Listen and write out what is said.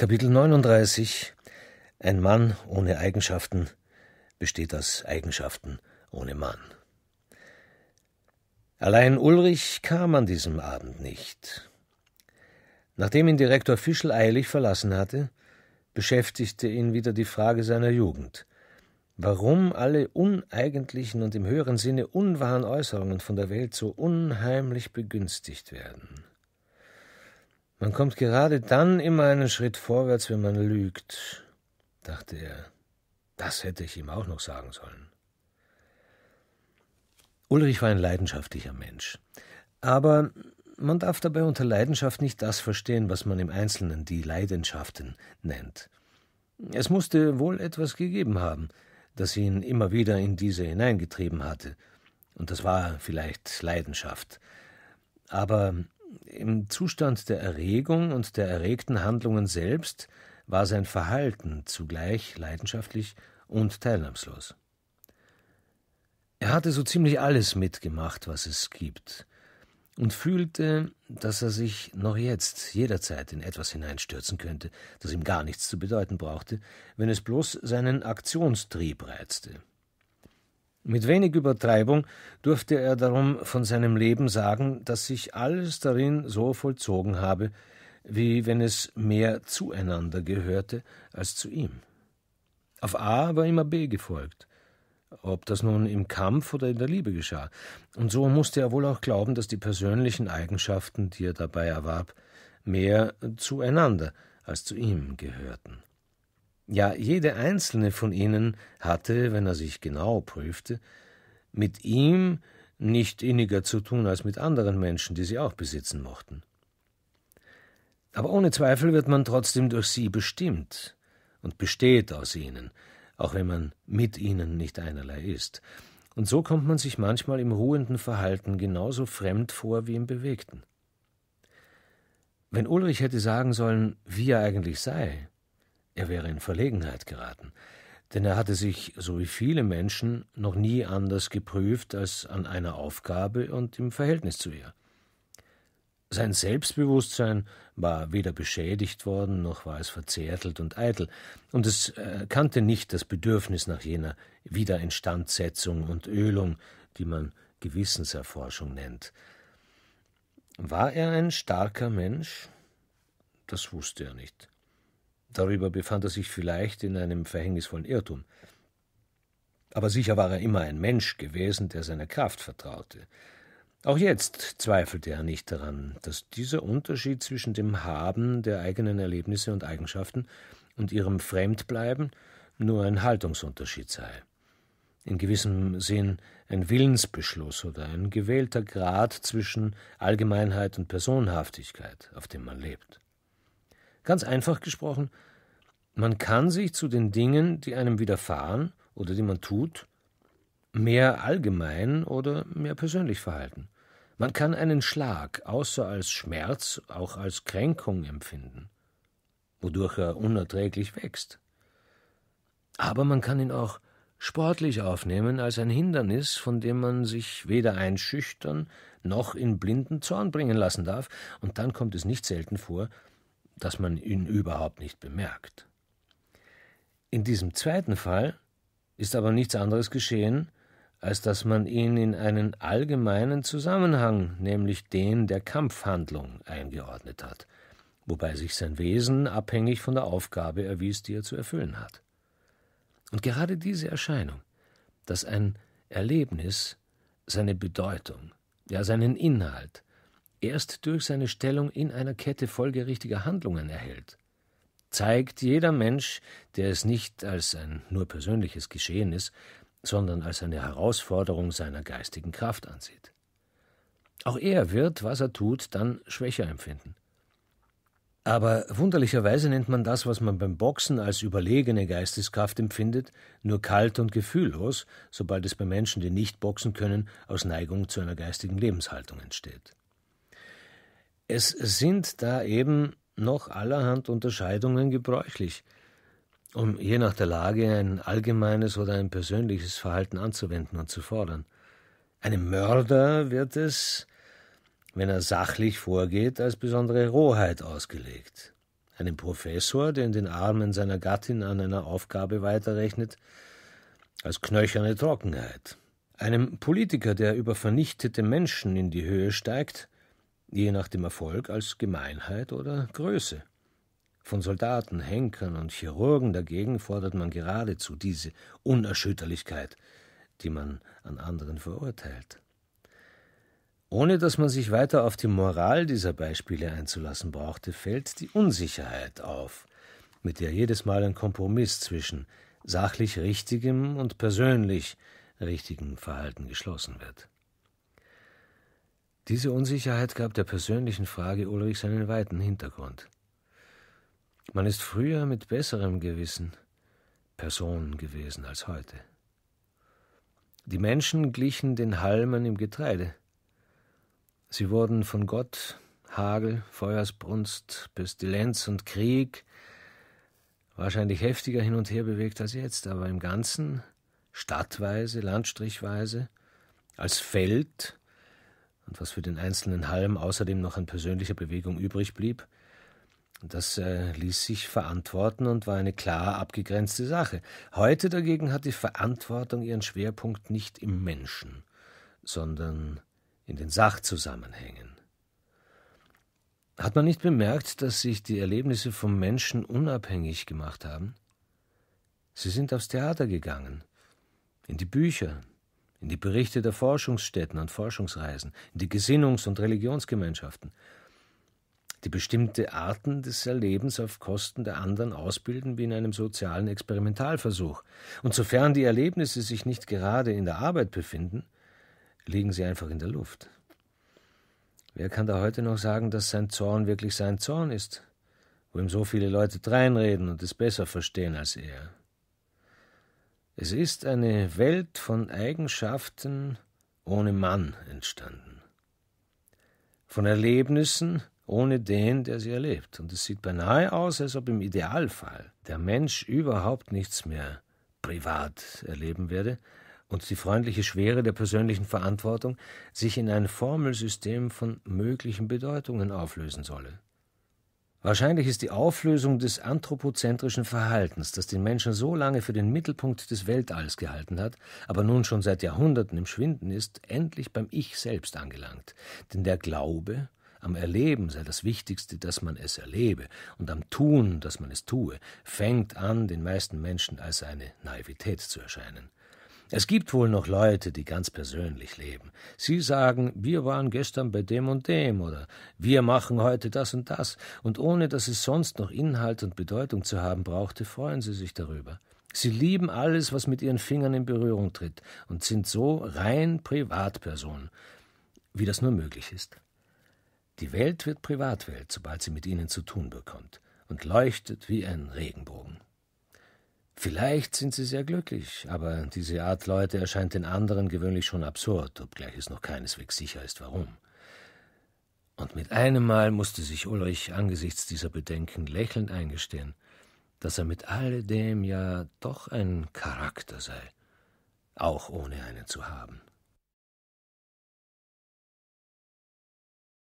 Kapitel 39 Ein Mann ohne Eigenschaften besteht aus Eigenschaften ohne Mann. Allein Ulrich kam an diesem Abend nicht. Nachdem ihn Direktor Fischl eilig verlassen hatte, beschäftigte ihn wieder die Frage seiner Jugend. Warum alle uneigentlichen und im höheren Sinne unwahren Äußerungen von der Welt so unheimlich begünstigt werden? Man kommt gerade dann immer einen Schritt vorwärts, wenn man lügt, dachte er. Das hätte ich ihm auch noch sagen sollen. Ulrich war ein leidenschaftlicher Mensch. Aber man darf dabei unter Leidenschaft nicht das verstehen, was man im Einzelnen die Leidenschaften nennt. Es musste wohl etwas gegeben haben, das ihn immer wieder in diese hineingetrieben hatte. Und das war vielleicht Leidenschaft. Aber im Zustand der Erregung und der erregten Handlungen selbst war sein Verhalten zugleich leidenschaftlich und teilnahmslos. Er hatte so ziemlich alles mitgemacht, was es gibt, und fühlte, dass er sich noch jetzt jederzeit in etwas hineinstürzen könnte, das ihm gar nichts zu bedeuten brauchte, wenn es bloß seinen Aktionstrieb reizte. Mit wenig Übertreibung durfte er darum von seinem Leben sagen, dass sich alles darin so vollzogen habe, wie wenn es mehr zueinander gehörte als zu ihm. Auf A war immer B gefolgt, ob das nun im Kampf oder in der Liebe geschah, und so musste er wohl auch glauben, dass die persönlichen Eigenschaften, die er dabei erwarb, mehr zueinander als zu ihm gehörten. Ja, jede einzelne von ihnen hatte, wenn er sich genau prüfte, mit ihm nicht inniger zu tun als mit anderen Menschen, die sie auch besitzen mochten. Aber ohne Zweifel wird man trotzdem durch sie bestimmt und besteht aus ihnen, auch wenn man mit ihnen nicht einerlei ist. Und so kommt man sich manchmal im ruhenden Verhalten genauso fremd vor wie im bewegten. Wenn Ulrich hätte sagen sollen, wie er eigentlich sei, er wäre in Verlegenheit geraten, denn er hatte sich, so wie viele Menschen, noch nie anders geprüft als an einer Aufgabe und im Verhältnis zu ihr. Sein Selbstbewusstsein war weder beschädigt worden, noch war es verzärtelt und eitel, und es äh, kannte nicht das Bedürfnis nach jener Wiederinstandsetzung und Ölung, die man Gewissenserforschung nennt. War er ein starker Mensch? Das wusste er nicht. Darüber befand er sich vielleicht in einem verhängnisvollen Irrtum. Aber sicher war er immer ein Mensch gewesen, der seiner Kraft vertraute. Auch jetzt zweifelte er nicht daran, dass dieser Unterschied zwischen dem Haben der eigenen Erlebnisse und Eigenschaften und ihrem Fremdbleiben nur ein Haltungsunterschied sei. In gewissem Sinn ein Willensbeschluss oder ein gewählter Grad zwischen Allgemeinheit und Personhaftigkeit, auf dem man lebt. Ganz einfach gesprochen, man kann sich zu den Dingen, die einem widerfahren oder die man tut, mehr allgemein oder mehr persönlich verhalten. Man kann einen Schlag außer als Schmerz auch als Kränkung empfinden, wodurch er unerträglich wächst. Aber man kann ihn auch sportlich aufnehmen als ein Hindernis, von dem man sich weder einschüchtern noch in blinden Zorn bringen lassen darf, und dann kommt es nicht selten vor, dass man ihn überhaupt nicht bemerkt. In diesem zweiten Fall ist aber nichts anderes geschehen, als dass man ihn in einen allgemeinen Zusammenhang, nämlich den der Kampfhandlung, eingeordnet hat, wobei sich sein Wesen abhängig von der Aufgabe erwies, die er zu erfüllen hat. Und gerade diese Erscheinung, dass ein Erlebnis seine Bedeutung, ja seinen Inhalt, erst durch seine Stellung in einer Kette folgerichtiger Handlungen erhält, zeigt jeder Mensch, der es nicht als ein nur persönliches Geschehen ist, sondern als eine Herausforderung seiner geistigen Kraft ansieht. Auch er wird, was er tut, dann schwächer empfinden. Aber wunderlicherweise nennt man das, was man beim Boxen als überlegene Geisteskraft empfindet, nur kalt und gefühllos, sobald es bei Menschen, die nicht boxen können, aus Neigung zu einer geistigen Lebenshaltung entsteht. Es sind da eben noch allerhand Unterscheidungen gebräuchlich, um je nach der Lage ein allgemeines oder ein persönliches Verhalten anzuwenden und zu fordern. Einem Mörder wird es, wenn er sachlich vorgeht, als besondere Rohheit ausgelegt. Einem Professor, der in den Armen seiner Gattin an einer Aufgabe weiterrechnet, als knöcherne Trockenheit. Einem Politiker, der über vernichtete Menschen in die Höhe steigt, je nach dem Erfolg als Gemeinheit oder Größe. Von Soldaten, Henkern und Chirurgen dagegen fordert man geradezu diese Unerschütterlichkeit, die man an anderen verurteilt. Ohne dass man sich weiter auf die Moral dieser Beispiele einzulassen brauchte, fällt die Unsicherheit auf, mit der jedes Mal ein Kompromiss zwischen sachlich richtigem und persönlich richtigem Verhalten geschlossen wird. Diese Unsicherheit gab der persönlichen Frage Ulrichs einen weiten Hintergrund. Man ist früher mit besserem Gewissen Person gewesen als heute. Die Menschen glichen den Halmen im Getreide. Sie wurden von Gott, Hagel, Feuersbrunst, Pestilenz und Krieg wahrscheinlich heftiger hin und her bewegt als jetzt, aber im Ganzen, stadtweise, landstrichweise, als Feld, und was für den einzelnen Halm außerdem noch an persönlicher Bewegung übrig blieb, das äh, ließ sich verantworten und war eine klar abgegrenzte Sache. Heute dagegen hat die Verantwortung ihren Schwerpunkt nicht im Menschen, sondern in den Sachzusammenhängen. Hat man nicht bemerkt, dass sich die Erlebnisse vom Menschen unabhängig gemacht haben? Sie sind aufs Theater gegangen, in die Bücher, in die Berichte der Forschungsstätten und Forschungsreisen, in die Gesinnungs- und Religionsgemeinschaften, die bestimmte Arten des Erlebens auf Kosten der anderen ausbilden wie in einem sozialen Experimentalversuch. Und sofern die Erlebnisse sich nicht gerade in der Arbeit befinden, liegen sie einfach in der Luft. Wer kann da heute noch sagen, dass sein Zorn wirklich sein Zorn ist, wo ihm so viele Leute dreinreden und es besser verstehen als er? Es ist eine Welt von Eigenschaften ohne Mann entstanden, von Erlebnissen ohne den, der sie erlebt. Und es sieht beinahe aus, als ob im Idealfall der Mensch überhaupt nichts mehr privat erleben werde und die freundliche Schwere der persönlichen Verantwortung sich in ein Formelsystem von möglichen Bedeutungen auflösen solle. Wahrscheinlich ist die Auflösung des anthropozentrischen Verhaltens, das den Menschen so lange für den Mittelpunkt des Weltalls gehalten hat, aber nun schon seit Jahrhunderten im Schwinden ist, endlich beim Ich selbst angelangt. Denn der Glaube am Erleben sei das Wichtigste, dass man es erlebe, und am Tun, dass man es tue, fängt an, den meisten Menschen als eine Naivität zu erscheinen. Es gibt wohl noch Leute, die ganz persönlich leben. Sie sagen, wir waren gestern bei dem und dem oder wir machen heute das und das, und ohne dass es sonst noch Inhalt und Bedeutung zu haben brauchte, freuen sie sich darüber. Sie lieben alles, was mit ihren Fingern in Berührung tritt, und sind so rein Privatpersonen, wie das nur möglich ist. Die Welt wird Privatwelt, sobald sie mit ihnen zu tun bekommt, und leuchtet wie ein Regenbogen. Vielleicht sind sie sehr glücklich, aber diese Art Leute erscheint den anderen gewöhnlich schon absurd, obgleich es noch keineswegs sicher ist, warum. Und mit einem Mal musste sich Ulrich angesichts dieser Bedenken lächelnd eingestehen, dass er mit alledem ja doch ein Charakter sei, auch ohne einen zu haben.